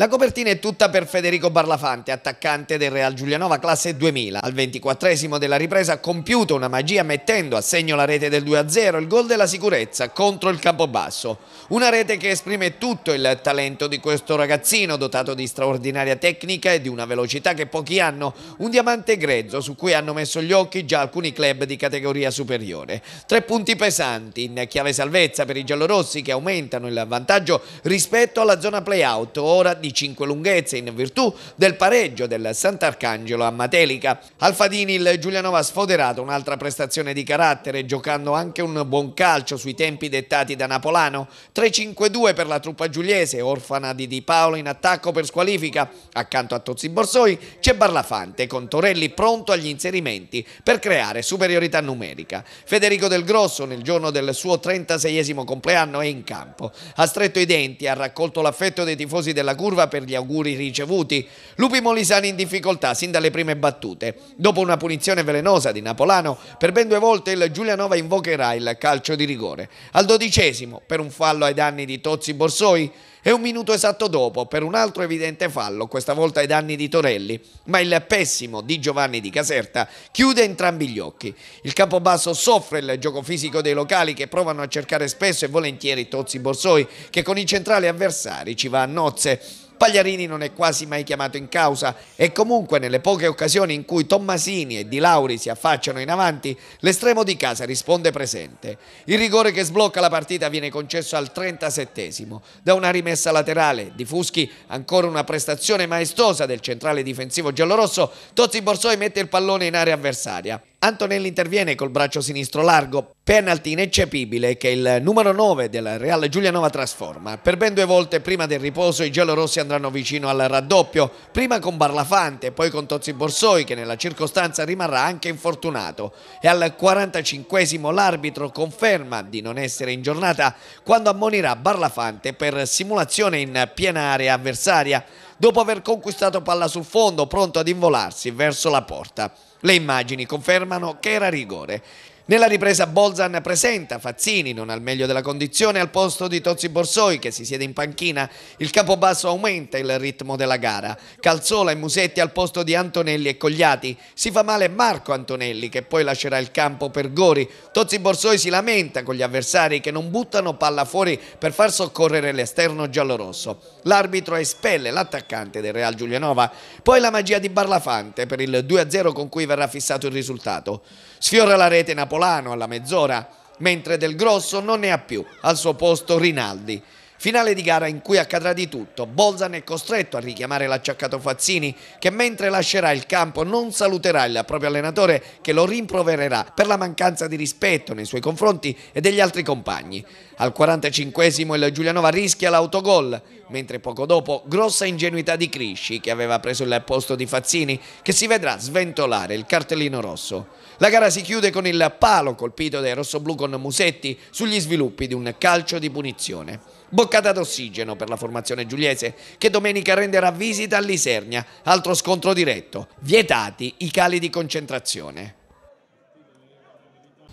La copertina è tutta per Federico Barlafante, attaccante del Real Giulianova classe 2000. Al ventiquattresimo della ripresa ha compiuto una magia mettendo a segno la rete del 2-0, il gol della sicurezza contro il Campobasso. Una rete che esprime tutto il talento di questo ragazzino, dotato di straordinaria tecnica e di una velocità che pochi hanno, un diamante grezzo su cui hanno messo gli occhi già alcuni club di categoria superiore. Tre punti pesanti in chiave salvezza per i giallorossi che aumentano il vantaggio rispetto alla zona play-out, ora di di 5 lunghezze in virtù del pareggio del Sant'Arcangelo a Matelica. Alfadini il Giulianova ha sfoderato un'altra prestazione di carattere giocando anche un buon calcio sui tempi dettati da Napolano. 3-5-2 per la truppa giuliese, orfana di Di Paolo in attacco per squalifica. Accanto a Tozzi Borsoi c'è Barlafante con Torelli pronto agli inserimenti per creare superiorità numerica. Federico Del Grosso nel giorno del suo 36esimo compleanno è in campo. Ha stretto i denti, ha raccolto l'affetto dei tifosi della Cura curva per gli auguri ricevuti. Lupi Molisani in difficoltà sin dalle prime battute. Dopo una punizione velenosa di Napolano, per ben due volte il Giulianova invocherà il calcio di rigore. Al dodicesimo, per un fallo ai danni di Tozzi Borsoi, e un minuto esatto dopo per un altro evidente fallo, questa volta ai danni di Torelli, ma il pessimo di Giovanni di Caserta chiude entrambi gli occhi. Il Campobasso soffre il gioco fisico dei locali che provano a cercare spesso e volentieri Tozzi Borsoi che con i centrali avversari ci va a nozze. Pagliarini non è quasi mai chiamato in causa e comunque nelle poche occasioni in cui Tommasini e Di Lauri si affacciano in avanti, l'estremo di casa risponde presente. Il rigore che sblocca la partita viene concesso al 37esimo. Da una rimessa laterale di Fuschi, ancora una prestazione maestosa del centrale difensivo giallorosso, Tozzi Borsoi mette il pallone in area avversaria. Antonelli interviene col braccio sinistro largo, penalty ineccepibile che il numero 9 del Real Giulianova trasforma. Per ben due volte prima del riposo i giallorossi andranno vicino al raddoppio, prima con Barlafante, poi con Tozzi Borsoi che nella circostanza rimarrà anche infortunato e al 45 l'arbitro conferma di non essere in giornata quando ammonirà Barlafante per simulazione in piena area avversaria dopo aver conquistato palla sul fondo, pronto ad involarsi verso la porta. Le immagini confermano che era rigore. Nella ripresa Bolzan presenta Fazzini non al meglio della condizione al posto di Tozzi Borsoi che si siede in panchina. Il capobasso aumenta il ritmo della gara. Calzola e Musetti al posto di Antonelli e Cogliati. Si fa male Marco Antonelli che poi lascerà il campo per Gori. Tozzi Borsoi si lamenta con gli avversari che non buttano palla fuori per far soccorrere l'esterno giallorosso. L'arbitro espelle l'attaccante del Real Giulianova. Poi la magia di Barlafante per il 2-0 con cui verrà fissato il risultato. Sfiora la rete Napoli Polano alla mezz'ora, mentre Del Grosso non ne ha più, al suo posto Rinaldi. Finale di gara in cui accadrà di tutto. Bolzan è costretto a richiamare l'acciaccato Fazzini che mentre lascerà il campo non saluterà il proprio allenatore che lo rimprovererà per la mancanza di rispetto nei suoi confronti e degli altri compagni. Al 45esimo il Giulianova rischia l'autogol, mentre poco dopo grossa ingenuità di Crisci che aveva preso il posto di Fazzini che si vedrà sventolare il cartellino rosso. La gara si chiude con il palo colpito dai rossoblù con Musetti sugli sviluppi di un calcio di punizione. Boccata d'ossigeno per la formazione giuliese che domenica renderà visita all'Isernia, altro scontro diretto, vietati i cali di concentrazione.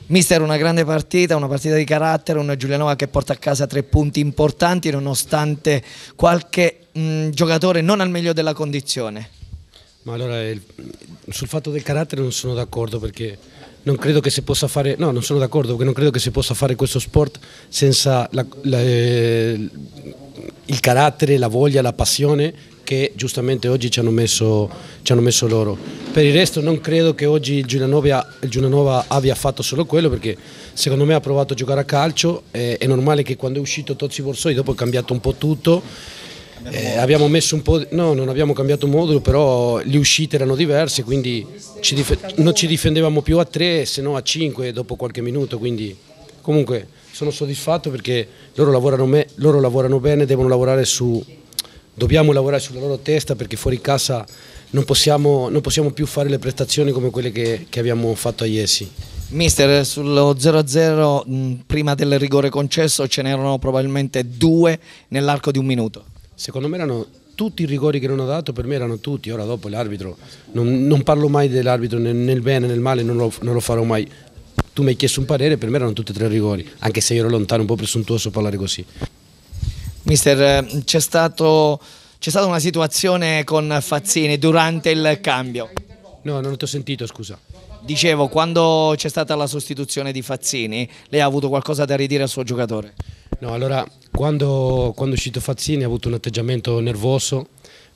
Mister, una grande partita, una partita di carattere, una Giulianova che porta a casa tre punti importanti nonostante qualche mh, giocatore non al meglio della condizione. Ma allora, sul fatto del carattere non sono d'accordo perché non credo che si possa fare, no non sono d'accordo perché non credo che si possa fare questo sport senza la, la, eh, il carattere, la voglia, la passione che giustamente oggi ci hanno, messo, ci hanno messo loro. Per il resto non credo che oggi il Giulianova, il Giulianova abbia fatto solo quello perché secondo me ha provato a giocare a calcio, eh, è normale che quando è uscito Tozzi Borsoi dopo è cambiato un po' tutto eh, abbiamo messo un po', di... no non abbiamo cambiato modulo però le uscite erano diverse quindi ci dif... non ci difendevamo più a tre, se no a cinque dopo qualche minuto quindi comunque sono soddisfatto perché loro lavorano, me... loro lavorano bene devono lavorare su dobbiamo lavorare sulla loro testa perché fuori casa non possiamo, non possiamo più fare le prestazioni come quelle che, che abbiamo fatto a Iesi Mister, sullo 0-0 mm, prima del rigore concesso ce n'erano probabilmente due nell'arco di un minuto secondo me erano tutti i rigori che non ha dato, per me erano tutti, ora dopo l'arbitro, non, non, parlo mai dell'arbitro nel, bene e nel male, non lo, non lo farò mai, tu mi hai chiesto un parere, per me erano tutti e tre i rigori, anche se io ero lontano, un po' presuntuoso parlare così. Mister, c'è stato c'è stata una situazione con Fazzini durante il cambio. No, non ti ho sentito, scusa. Dicevo, quando c'è stata la sostituzione di Fazzini, lei ha avuto qualcosa da ridire al suo giocatore? No, allora quando, quando, è uscito Fazzini ha avuto un atteggiamento nervoso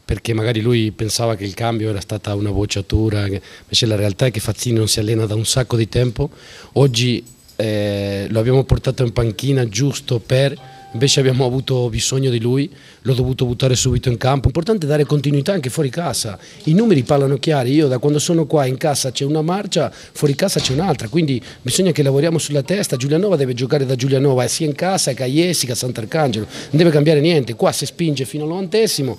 perché magari lui pensava che il cambio era stata una bocciatura, invece la realtà è che Fazzini non si allena da un sacco di tempo. Oggi eh, lo abbiamo portato in panchina giusto per invece abbiamo avuto bisogno di lui, l'ho dovuto buttare subito in campo, importante dare continuità anche fuori casa, i numeri parlano chiari, io da quando sono qua in casa c'è una marcia, fuori casa c'è un'altra, quindi bisogna che lavoriamo sulla testa, Giulianova deve giocare da Giulianova sia in casa che a Iesi che a Sant'Arcangelo, non deve cambiare niente, qua si spinge fino all'ovantesimo,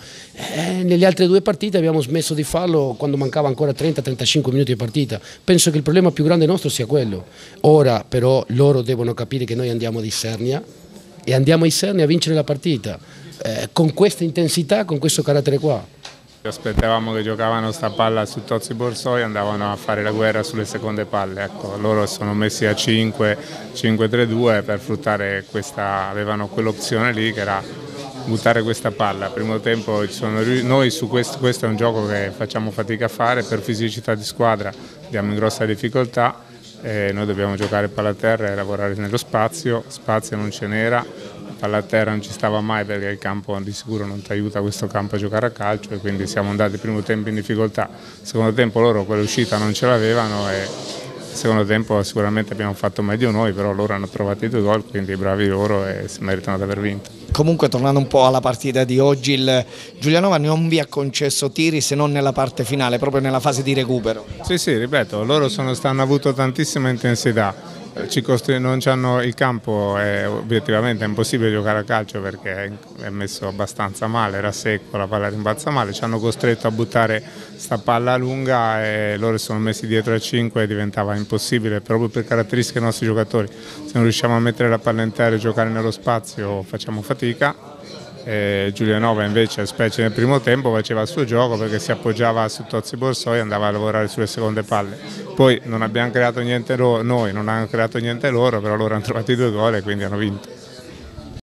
eh, nelle altre due partite abbiamo smesso di farlo quando mancava ancora 30-35 minuti di partita, penso che il problema più grande nostro sia quello, ora però loro devono capire che noi andiamo di Sernia, e andiamo ai Serni a vincere la partita eh, con questa intensità, con questo carattere qua. Aspettavamo che giocavano sta palla su Tozzi Borsoi e andavano a fare la guerra sulle seconde palle, ecco, loro sono messi a 5, 5-3-2 per fruttare questa, avevano quell'opzione lì che era buttare questa palla. Primo tempo noi su questo, questo è un gioco che facciamo fatica a fare per fisicità di squadra, andiamo in grossa difficoltà eh, noi dobbiamo giocare palla a terra e lavorare nello spazio, spazio non ce n'era, palla a terra non ci stava mai perché il campo di sicuro non ti aiuta questo campo a giocare a calcio e quindi siamo andati primo tempo in difficoltà, secondo tempo loro quell'uscita non ce l'avevano e secondo tempo sicuramente abbiamo fatto meglio noi, però loro hanno trovato i due gol, quindi bravi loro e si meritano di aver vinto. Comunque tornando un po' alla partita di oggi, il Giulianova non vi ha concesso tiri se non nella parte finale, proprio nella fase di recupero. Sì, sì, ripeto, loro sono, hanno avuto tantissima intensità. Eh, ci non hanno il campo è obiettivamente è impossibile giocare a calcio perché è messo abbastanza male, era secco, la palla rimbalza male, ci hanno costretto a buttare sta palla lunga e loro sono messi dietro a 5 e diventava impossibile proprio per caratteristiche dei nostri giocatori. Se non riusciamo a mettere la palla in terra e giocare nello spazio facciamo fatica fatica. E Giulianova invece, specie nel primo tempo, faceva il suo gioco perché si appoggiava su Tozzi Borsoi e andava a lavorare sulle seconde palle. Poi non abbiamo creato niente noi, non hanno creato niente loro, però loro hanno trovato i due gol e quindi hanno vinto.